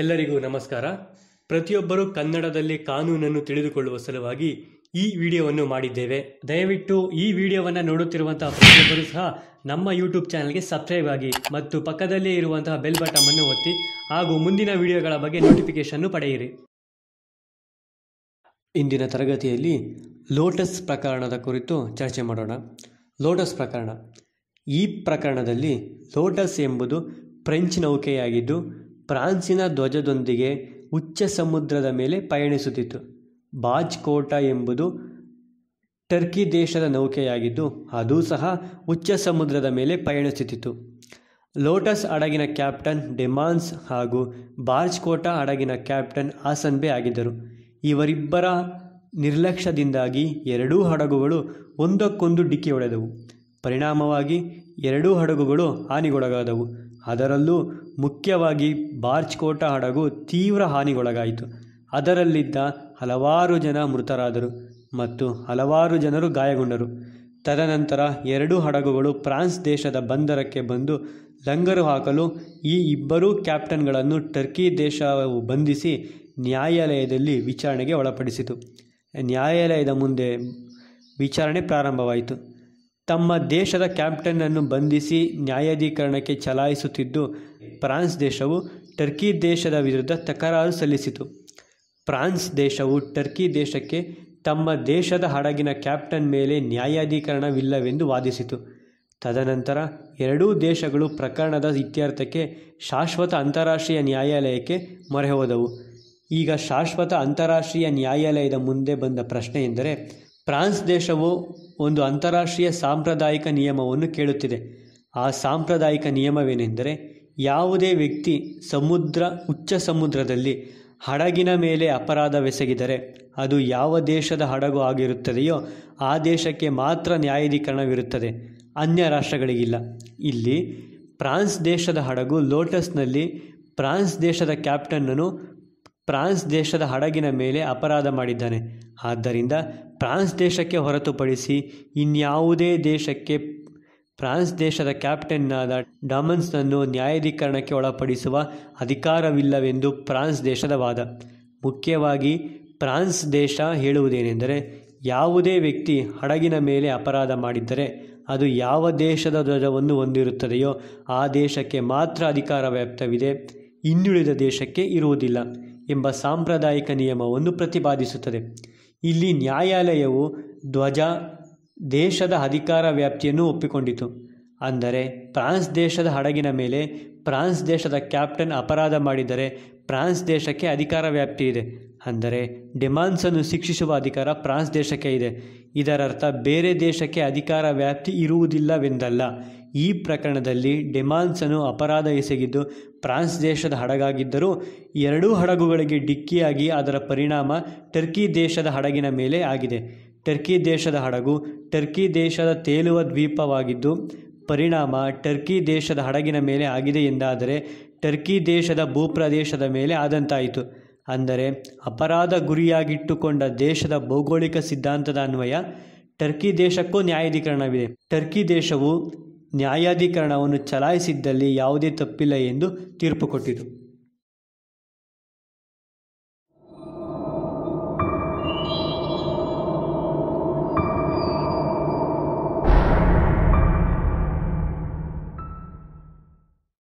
ಎಲ್ಲರಿಗೂ ನಮಸ್ಕಾರ ಪ್ರತಿಯೊಬ್ಬರು ಕನ್ನಡದಲ್ಲಿ ಕಾನೂನನ್ನು ತಿಳಿದುಕೊಳ್ಳುವ ಸಲುವಾಗಿ ಈ ವಿಡಿಯೋವನ್ನು ಮಾಡಿದ್ದೇವೆ ದಯವಿಟ್ಟು ಈ ವಿಡಿಯೋವನ್ನು ನೋಡುತ್ತಿರುವಂತಹ ಪ್ರತಿಯೊಬ್ಬರು ಸಹ ನಮ್ಮ ಯೂಟ್ಯೂಬ್ ಚಾನಲ್ಗೆ ಸಬ್ಸ್ಕ್ರೈಬ್ ಆಗಿ ಮತ್ತು ಪಕ್ಕದಲ್ಲೇ ಇರುವಂತಹ ಬೆಲ್ ಬಟನ್ ಅನ್ನು ಒತ್ತಿ ಹಾಗೂ ಮುಂದಿನ ವಿಡಿಯೋಗಳ ಬಗ್ಗೆ ನೋಟಿಫಿಕೇಶನ್ನು ಪಡೆಯಿರಿ ಇಂದಿನ ತರಗತಿಯಲ್ಲಿ ಲೋಟಸ್ ಪ್ರಕರಣದ ಕುರಿತು ಚರ್ಚೆ ಮಾಡೋಣ ಲೋಟಸ್ ಪ್ರಕರಣ ಈ ಪ್ರಕರಣದಲ್ಲಿ ಲೋಟಸ್ ಎಂಬುದು ಫ್ರೆಂಚ್ ನೌಕೆಯಾಗಿದ್ದು ಫ್ರಾನ್ಸಿನ ಧ್ವಜದೊಂದಿಗೆ ಉಚ್ಚ ಸಮುದ್ರದ ಮೇಲೆ ಪಯಣಿಸುತ್ತಿತ್ತು ಬಾಜ್ ಕೋಟಾ ಎಂಬುದು ಟರ್ಕಿ ದೇಶದ ನೌಕೆಯಾಗಿದ್ದು ಅದೂ ಸಹ ಉಚ್ಚ ಸಮುದ್ರದ ಮೇಲೆ ಪಯಣಿಸುತ್ತಿತ್ತು ಲೋಟಸ್ ಹಡಗಿನ ಕ್ಯಾಪ್ಟನ್ ಡೆಮಾನ್ಸ್ ಹಾಗೂ ಕೋಟಾ ಹಡಗಿನ ಕ್ಯಾಪ್ಟನ್ ಆಸನ್ಬೆ ಆಗಿದ್ದರು ಇವರಿಬ್ಬರ ನಿರ್ಲಕ್ಷ್ಯದಿಂದಾಗಿ ಎರಡೂ ಹಡಗುಗಳು ಒಂದಕ್ಕೊಂದು ಡಿಕ್ಕಿ ಹೊಡೆದವು ಪರಿಣಾಮವಾಗಿ ಎರಡೂ ಹಡಗುಗಳು ಹಾನಿಗೊಳಗಾದವು ಅದರಲ್ಲೂ ಮುಖ್ಯವಾಗಿ ಬಾರ್ಚ್ಕೋಟ ಹಡಗು ತೀವ್ರ ಹಾನಿಗೊಳಗಾಯಿತು ಅದರಲ್ಲಿದ್ದ ಹಲವಾರು ಜನ ಮೃತರಾದರು ಮತ್ತು ಹಲವಾರು ಜನರು ಗಾಯಗೊಂಡರು ತದನಂತರ ಎರಡೂ ಹಡಗುಗಳು ಫ್ರಾನ್ಸ್ ದೇಶದ ಬಂದರಕ್ಕೆ ಬಂದು ಲಂಗರು ಹಾಕಲು ಈ ಇಬ್ಬರೂ ಕ್ಯಾಪ್ಟನ್ಗಳನ್ನು ಟರ್ಕಿ ದೇಶವು ಬಂಧಿಸಿ ನ್ಯಾಯಾಲಯದಲ್ಲಿ ವಿಚಾರಣೆಗೆ ಒಳಪಡಿಸಿತು ನ್ಯಾಯಾಲಯದ ಮುಂದೆ ವಿಚಾರಣೆ ಪ್ರಾರಂಭವಾಯಿತು ತಮ್ಮ ದೇಶದ ಅನ್ನು ಬಂಧಿಸಿ ನ್ಯಾಯಾಧೀಕರಣಕ್ಕೆ ಚಲಾಯಿಸುತ್ತಿದ್ದು ಫ್ರಾನ್ಸ್ ದೇಶವು ಟರ್ಕಿ ದೇಶದ ವಿರುದ್ಧ ತಕರಾರು ಸಲ್ಲಿಸಿತು ಫ್ರಾನ್ಸ್ ದೇಶವು ಟರ್ಕಿ ದೇಶಕ್ಕೆ ತಮ್ಮ ದೇಶದ ಹಡಗಿನ ಕ್ಯಾಪ್ಟನ್ ಮೇಲೆ ನ್ಯಾಯಾಧೀಕರಣವಿಲ್ಲವೆಂದು ವಾದಿಸಿತು ತದನಂತರ ಎರಡೂ ದೇಶಗಳು ಪ್ರಕರಣದ ಇತ್ಯರ್ಥಕ್ಕೆ ಶಾಶ್ವತ ಅಂತಾರಾಷ್ಟ್ರೀಯ ನ್ಯಾಯಾಲಯಕ್ಕೆ ಮೊರೆ ಹೋದವು ಈಗ ಶಾಶ್ವತ ಅಂತಾರಾಷ್ಟ್ರೀಯ ನ್ಯಾಯಾಲಯದ ಮುಂದೆ ಬಂದ ಪ್ರಶ್ನೆ ಎಂದರೆ ಫ್ರಾನ್ಸ್ ದೇಶವು ಒಂದು ಅಂತಾರಾಷ್ಟ್ರೀಯ ಸಾಂಪ್ರದಾಯಿಕ ನಿಯಮವನ್ನು ಕೇಳುತ್ತಿದೆ ಆ ಸಾಂಪ್ರದಾಯಿಕ ನಿಯಮವೇನೆಂದರೆ ಯಾವುದೇ ವ್ಯಕ್ತಿ ಸಮುದ್ರ ಉಚ್ಚ ಸಮುದ್ರದಲ್ಲಿ ಹಡಗಿನ ಮೇಲೆ ಅಪರಾಧವೆಸಗಿದರೆ ಅದು ಯಾವ ದೇಶದ ಹಡಗು ಆಗಿರುತ್ತದೆಯೋ ಆ ದೇಶಕ್ಕೆ ಮಾತ್ರ ನ್ಯಾಯಾಧೀಕರಣವಿರುತ್ತದೆ ಅನ್ಯ ರಾಷ್ಟ್ರಗಳಿಗಿಲ್ಲ ಇಲ್ಲಿ ಫ್ರಾನ್ಸ್ ದೇಶದ ಹಡಗು ಲೋಟಸ್ನಲ್ಲಿ ಫ್ರಾನ್ಸ್ ದೇಶದ ಕ್ಯಾಪ್ಟನ್ನನು ಫ್ರಾನ್ಸ್ ದೇಶದ ಹಡಗಿನ ಮೇಲೆ ಅಪರಾಧ ಮಾಡಿದ್ದಾನೆ ಆದ್ದರಿಂದ ಫ್ರಾನ್ಸ್ ದೇಶಕ್ಕೆ ಹೊರತುಪಡಿಸಿ ಇನ್ಯಾವುದೇ ದೇಶಕ್ಕೆ ಫ್ರಾನ್ಸ್ ದೇಶದ ಕ್ಯಾಪ್ಟನ್ನಾದ ಡಾಮನ್ಸ್ನನ್ನು ನ್ಯಾಯಾಧೀಕರಣಕ್ಕೆ ಒಳಪಡಿಸುವ ಅಧಿಕಾರವಿಲ್ಲವೆಂದು ಫ್ರಾನ್ಸ್ ದೇಶದ ವಾದ ಮುಖ್ಯವಾಗಿ ಫ್ರಾನ್ಸ್ ದೇಶ ಹೇಳುವುದೇನೆಂದರೆ ಯಾವುದೇ ವ್ಯಕ್ತಿ ಹಡಗಿನ ಮೇಲೆ ಅಪರಾಧ ಮಾಡಿದ್ದರೆ ಅದು ಯಾವ ದೇಶದ ಧ್ವಜವನ್ನು ಹೊಂದಿರುತ್ತದೆಯೋ ಆ ದೇಶಕ್ಕೆ ಮಾತ್ರ ಅಧಿಕಾರ ವ್ಯಾಪ್ತವಿದೆ ಇನ್ನುಳಿದ ದೇಶಕ್ಕೆ ಇರುವುದಿಲ್ಲ ಎಂಬ ಸಾಂಪ್ರದಾಯಿಕ ನಿಯಮವನ್ನು ಪ್ರತಿಪಾದಿಸುತ್ತದೆ ಇಲ್ಲಿ ನ್ಯಾಯಾಲಯವು ಧ್ವಜ ದೇಶದ ಅಧಿಕಾರ ವ್ಯಾಪ್ತಿಯನ್ನು ಒಪ್ಪಿಕೊಂಡಿತು ಅಂದರೆ ಫ್ರಾನ್ಸ್ ದೇಶದ ಹಡಗಿನ ಮೇಲೆ ಫ್ರಾನ್ಸ್ ದೇಶದ ಕ್ಯಾಪ್ಟನ್ ಅಪರಾಧ ಮಾಡಿದರೆ ಫ್ರಾನ್ಸ್ ದೇಶಕ್ಕೆ ಅಧಿಕಾರ ವ್ಯಾಪ್ತಿ ಇದೆ ಅಂದರೆ ಡೆಮಾನ್ಸನ್ನು ಶಿಕ್ಷಿಸುವ ಅಧಿಕಾರ ಫ್ರಾನ್ಸ್ ದೇಶಕ್ಕೆ ಇದೆ ಇದರರ್ಥ ಬೇರೆ ದೇಶಕ್ಕೆ ಅಧಿಕಾರ ವ್ಯಾಪ್ತಿ ಇರುವುದಿಲ್ಲವೆಂದಲ್ಲ ಈ ಪ್ರಕರಣದಲ್ಲಿ ಡೆಮಾನ್ಸನು ಅಪರಾಧ ಎಸಗಿದ್ದು ಫ್ರಾನ್ಸ್ ದೇಶದ ಹಡಗಾಗಿದ್ದರೂ ಎರಡೂ ಹಡಗುಗಳಿಗೆ ಡಿಕ್ಕಿಯಾಗಿ ಅದರ ಪರಿಣಾಮ ಟರ್ಕಿ ದೇಶದ ಹಡಗಿನ ಮೇಲೆ ಆಗಿದೆ ಟರ್ಕಿ ದೇಶದ ಹಡಗು ಟರ್ಕಿ ದೇಶದ ತೇಲುವ ದ್ವೀಪವಾಗಿದ್ದು ಪರಿಣಾಮ ಟರ್ಕಿ ದೇಶದ ಹಡಗಿನ ಮೇಲೆ ಆಗಿದೆ ಎಂದಾದರೆ ಟರ್ಕಿ ದೇಶದ ಭೂಪ್ರದೇಶದ ಮೇಲೆ ಆದಂತಾಯಿತು ಅಂದರೆ ಅಪರಾಧ ಗುರಿಯಾಗಿಟ್ಟುಕೊಂಡ ದೇಶದ ಭೌಗೋಳಿಕ ಸಿದ್ಧಾಂತದ ಅನ್ವಯ ಟರ್ಕಿ ದೇಶಕ್ಕೂ ನ್ಯಾಯಾಧೀಕರಣವಿದೆ ಟರ್ಕಿ ದೇಶವು ನ್ಯಾಯಾಧಿಕರಣವನ್ನು ಚಲಾಯಿಸಿದ್ದಲ್ಲಿ ಯಾವುದೇ ತಪ್ಪಿಲ್ಲ ಎಂದು ತೀರ್ಪು ಕೊಟ್ಟಿತು